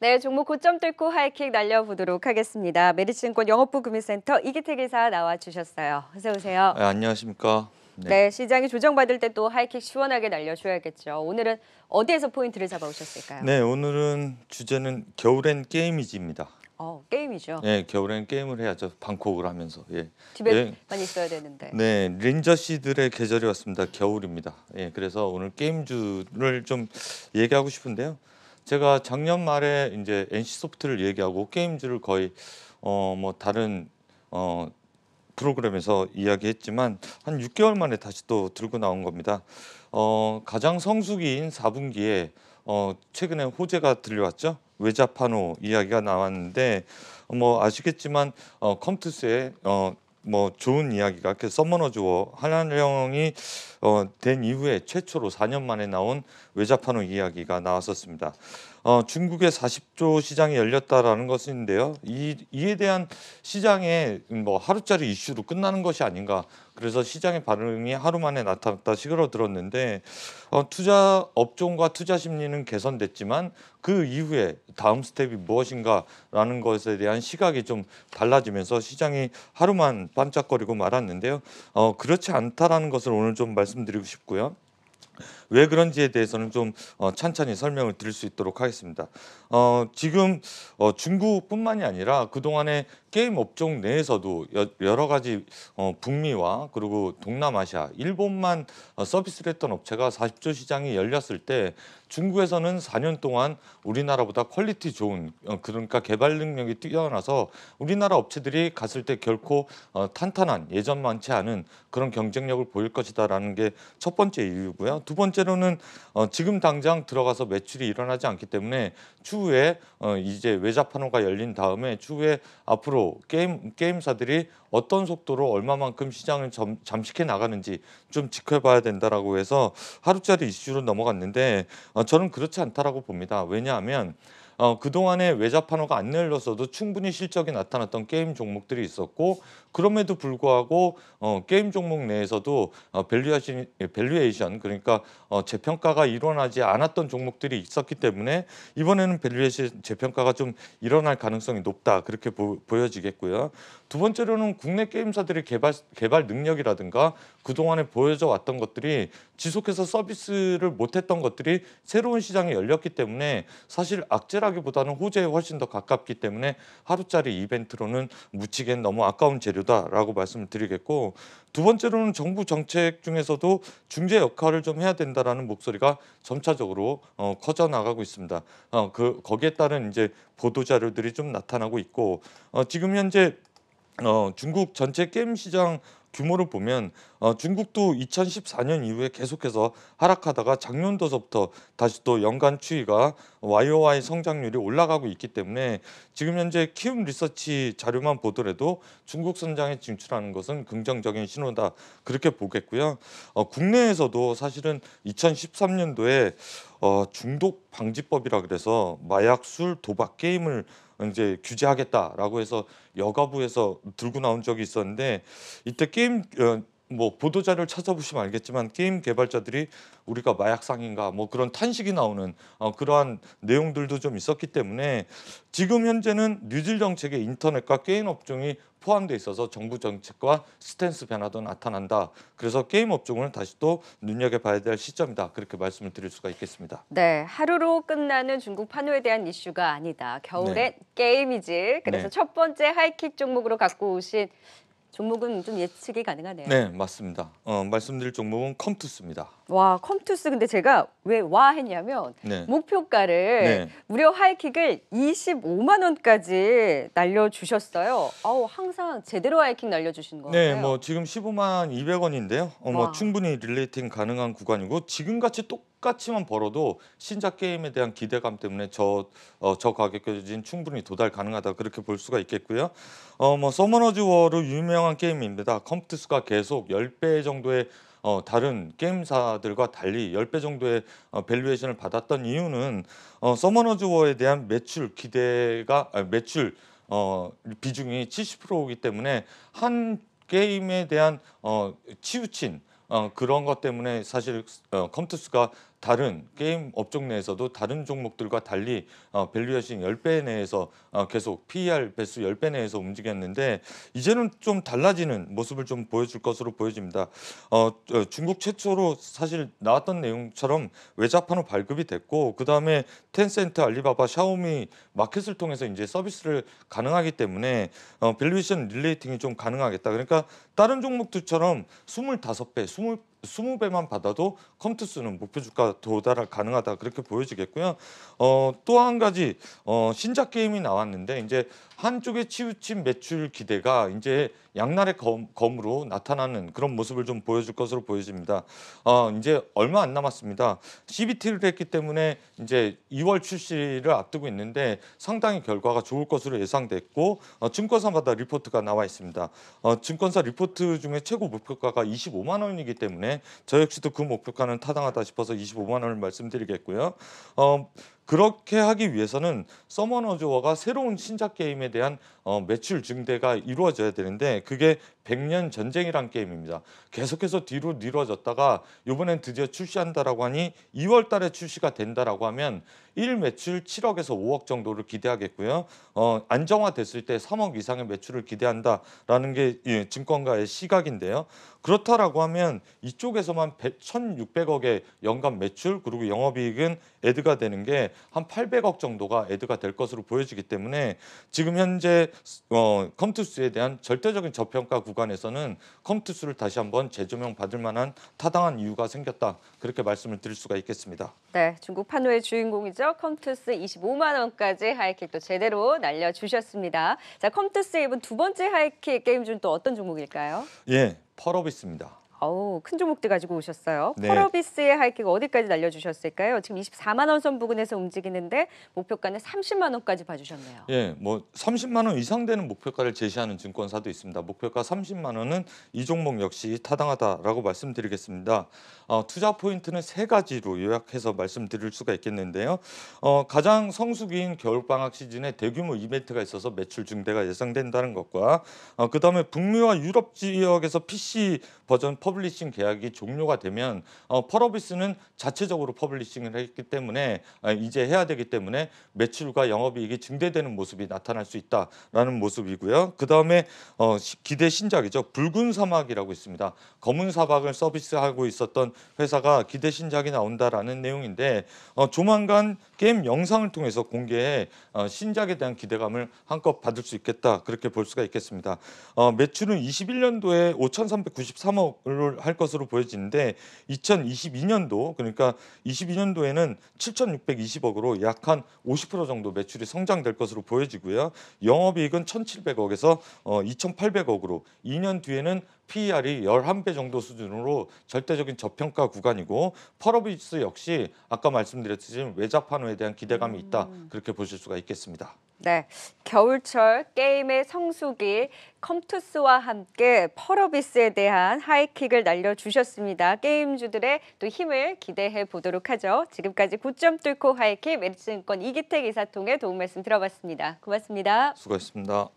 네, 종목 고점 뚫고 하이킥 날려보도록 하겠습니다. 메리츠증권 영업부 금융센터 이기태 기사 나와주셨어요. 어서 오세요. 네, 안녕하십니까. 네. 네 시장이 조정받을 때 또 하이킥 시원하게 날려줘야겠죠. 오늘은 어디에서 포인트를 잡아오셨을까요? 네, 오늘은 주제는 겨울엔 게임이지입니다. 어, 게임이죠. 네, 겨울엔 게임을 해야죠. 방콕을 하면서. 예. 집에 예. 많이 있어야 되는데. 네, 린저 씨들의 계절이 왔습니다. 겨울입니다. 예, 그래서 오늘 게임주를 좀 얘기하고 싶은데요. 제가 작년 말에 이제 NC 소프트를 얘기하고 게임즈를 거의 어뭐 다른 어 프로그램에서 이야기했지만 한 6개월 만에 다시 또 들고 나온 겁니다. 어 가장 성수기인 4분기에 어 최근에 호재가 들려왔죠. 외자판호 이야기가 나왔는데 뭐 아시겠지만 어 컴투스의 어뭐 좋은 이야기가 그 서머너 즈어 한량령이 어, 된 이후에 최초로 4년 만에 나온 외자판호 이야기가 나왔었습니다. 어, 중국의 40조 시장이 열렸다라는 것인데요. 이, 이에 대한 시장의 뭐 하루짜리 이슈로 끝나는 것이 아닌가. 그래서 시장의 반응이 하루 만에 나타났다 식으로 들었는데 어, 투자 업종과 투자 심리는 개선됐지만 그 이후에 다음 스텝이 무엇인가라는 것에 대한 시각이 좀 달라지면서 시장이 하루만 반짝거리고 말았는데요. 어, 그렇지 않다라는 것을 오늘 좀 말씀드리고 싶고요. 왜 그런지에 대해서는 좀 어, 찬찬히 설명을 드릴 수 있도록 하겠습니다. 어, 지금 어, 중국뿐만이 아니라 그동안에 게임 업종 내에서도 여, 여러 가지 어, 북미와 그리고 동남아시아, 일본만 어, 서비스를 했던 업체가 40조 시장이 열렸을 때 중국에서는 4년 동안 우리나라보다 퀄리티 좋은 어, 그러니까 개발 능력이 뛰어나서 우리나라 업체들이 갔을 때 결코 어, 탄탄한 예전만치 않은 그런 경쟁력을 보일 것이다라는 게 첫 번째 이유고요. 두 번째 번째로는 어, 지금 당장 들어가서 매출이 일어나지 않기 때문에 추후에 어, 이제 외자판호가 열린 다음에 추후에 앞으로 게임 게임사들이 어떤 속도로 얼마만큼 시장을 점, 잠식해 나가는지 좀 지켜봐야 된다라고 해서 하루짜리 이슈로 넘어갔는데 어, 저는 그렇지 않다라고 봅니다. 왜냐하면 어, 그동안에 외자판호가 안 내렸어도 충분히 실적이 나타났던 게임 종목들이 있었고 그럼에도 불구하고 어, 게임 종목 내에서도 어, 밸류에이션, 밸류에이션 그러니까 어, 재평가가 일어나지 않았던 종목들이 있었기 때문에 이번에는 밸류에이션 재평가가 좀 일어날 가능성이 높다 그렇게 보, 보여지겠고요. 두 번째로는 국내 게임사들의 개발 개발 능력이라든가 그동안에 보여져 왔던 것들이 지속해서 서비스를 못했던 것들이 새로운 시장에 열렸기 때문에 사실 악재라기보다는 호재에 훨씬 더 가깝기 때문에 하루짜리 이벤트로는 무치기엔 너무 아까운 재료다라고 말씀을 드리겠고 두 번째로는 정부 정책 중에서도 중재 역할을 좀 해야 된다라는 목소리가 점차적으로 어, 커져 나가고 있습니다. 어, 그 거기에 따른 이제 보도 자료들이 좀 나타나고 있고 어, 지금 현재 어, 중국 전체 게임 시장 규모를 보면 어, 중국도 2014년 이후에 계속해서 하락하다가 작년도서부터 다시 또 연간 추이가 YOY 성장률이 올라가고 있기 때문에 지금 현재 키움 리서치 자료만 보더라도 중국 선장에 진출하는 것은 긍정적인 신호다 그렇게 보겠고요. 어, 국내에서도 사실은 2013년도에 어, 중독 방지법이라 그래서 마약, 술, 도박, 게임을 이제 규제하겠다라고 해서 여가부에서 들고 나온 적이 있었는데 이때 게임 어, 뭐 보도 자료를 찾아보시면 알겠지만 게임 개발자들이 우리가 마약상인가 뭐 그런 탄식이 나오는 어, 그러한 내용들도 좀 있었기 때문에 지금 현재는 뉴딜 정책에 인터넷과 게임 업종이 포함돼 있어서 정부 정책과 스탠스 변화도 나타난다. 그래서 게임 업종을 다시 또 눈여겨봐야 될 시점이다. 그렇게 말씀을 드릴 수가 있겠습니다. 네, 하루로 끝나는 중국 판호에 대한 이슈가 아니다. 겨울엔 네. 게임이지. 그래서 네. 첫 번째 하이킥 종목으로 갖고 오신 종목은 좀 예측이 가능하네요. 네, 맞습니다. 어, 말씀드릴 종목은 컴투스입니다. 와 컴투스 근데 제가 왜 와 했냐면 네. 목표가를 네. 무료 하이킥을 25만 원까지 날려주셨어요. 아우 항상 제대로 하이킥 날려주신 거예요. 네, 뭐 지금 15만 200원인데요. 어, 뭐 충분히 릴레이팅 가능한 구간이고 지금같이 똑같이만 벌어도 신작 게임에 대한 기대감 때문에 저저 어, 저 가격까지는 충분히 도달 가능하다 그렇게 볼 수가 있겠고요. 어뭐 서머너즈 워로 유명한 게임입니다. 컴투스가 계속 10배 정도의 어, 다른 게임사들과 달리 10배 정도의 어, 밸류에이션을 받았던 이유는 어, 서머너즈 워에 대한 매출 기대가 아, 매출 어, 비중이 70%이기 때문에 한 게임에 대한 어, 치우친 어, 그런 것 때문에 사실 어, 컴투스가 다른 게임 업종 내에서도 다른 종목들과 달리 어, 밸류에이션 10배 내에서 어, 계속 PER 배수 10배 내에서 움직였는데 이제는 좀 달라지는 모습을 좀 보여줄 것으로 보여집니다. 어, 어 중국 최초로 사실 나왔던 내용처럼 외자판으로 발급이 됐고 그 다음에 텐센트, 알리바바, 샤오미 마켓을 통해서 이제 서비스를 가능하기 때문에 어, 밸류에이션 릴레이팅이 좀 가능하겠다. 그러니까 다른 종목들처럼 25배, 20 2 0 배만 받아도 컴투스는 목표 주가 도달 가능하다 그렇게 보여지겠고요. 어, 또 한 가지 어, 신작 게임이 나왔는데 이제 한쪽에 치우친 매출 기대가 이제 양날의 검, 검 으로 나타나는 그런 모습을 좀 보여줄 것으로 보여집니다. 어, 이제 얼마 안 남았습니다. CBT를 했기 때문에 이제 2월 출시를 앞두고 있는데 상당히 결과가 좋을 것으로 예상됐고 어, 증권사마다 리포트가 나와 있습니다. 어, 증권사 리포트 중에 최고 목표가가 25만 원이기 때문에 저 역시도 그 목표가는 타당하다 싶어서 25만 원을 말씀드리겠고요. 어, 그렇게 하기 위해서는 서머너즈워가 새로운 신작 게임에 대한 어, 매출 증대가 이루어져야 되는데 그게 백년 전쟁이란 게임입니다. 계속해서 뒤로 미뤄졌다가 이번엔 드디어 출시한다라고 하니 2월 달에 출시가 된다라고 하면 1 매출 7억에서 5억 정도를 기대하겠고요. 어, 안정화됐을 때 3억 이상의 매출을 기대한다라는 게 예, 증권가의 시각인데요. 그렇다라고 하면 이쪽에서만 100, 1,600억의 연간 매출 그리고 영업이익은 에드가 되는 게 한 800억 정도가 에드가 될 것으로 보여지기 때문에 지금 현재 어, 컴투스에 대한 절대적인 저평가 구간 구관에서는 컴퓨터 수를 다시 한번 재조명 받을 만한 타당한 이유가 생겼다. 그렇게 말씀을 드릴 수가 있겠습니다. 네, 중국 판호의 주인공이죠. 컴투스 25만 원까지 하이킥도 제대로 날려주셨습니다. 자, 컴투스 입번두 번째 하이킥 게임 중 또 어떤 종목일까요? 예, 펄업있습니다 어우, 큰 종목들 가지고 오셨어요. 네. 펄어비스의 하이킥 어디까지 날려주셨을까요? 지금 24만 원 선 부근에서 움직이는데 목표가는 30만 원까지 봐주셨네요. 예, 뭐 30만 원 이상 되는 목표가를 제시하는 증권사도 있습니다. 목표가 30만 원은 이 종목 역시 타당하다라고 말씀드리겠습니다. 어, 투자 포인트는 세 가지로 요약해서 말씀드릴 수가 있겠는데요. 어, 가장 성수기인 겨울방학 시즌에 대규모 이벤트가 있어서 매출 증대가 예상된다는 것과 어, 그다음에 북미와 유럽 지역에서 PC 버전 퍼블리싱 계약이 종료가 되면 어, 펄어비스는 자체적으로 퍼블리싱을 했기 때문에 아, 이제 해야 되기 때문에 매출과 영업이익이 증대되는 모습이 나타날 수 있다라는 모습이고요. 그 다음에 어, 기대 신작이죠. 붉은 사막이라고 있습니다. 검은 사막을 서비스하고 있었던 회사가 기대 신작이 나온다라는 내용인데 어, 조만간 게임 영상을 통해서 공개해 어, 신작에 대한 기대감을 한껏 받을 수 있겠다 그렇게 볼 수가 있겠습니다. 어, 매출은 21년도에 5,393억을 할 것으로 보여지는데 2022년도 그러니까 22년도에는 7,620억으로 약한50% 정도 매출이 성장될 것으로 보여지고요. 영업이익은 1,700억에서 어, 2,800억으로 2년 뒤에는 PER이 11배 정도 수준으로 절대적인 저평가 구간이고 펄어비스 역시 아까 말씀드렸듯이 외자 판호에 대한 기대감이 음. 있다 그렇게 보실 수가 있겠습니다. 네, 겨울철 게임의 성수기 컴투스와 함께 펄어비스에 대한 하이킥을 날려주셨습니다. 게임주들의 또 힘을 기대해 보도록 하죠. 지금까지 고점 뚫고 하이킥 메리츠권 이기택 이사통의 도움 말씀 들어봤습니다. 고맙습니다. 수고했습니다.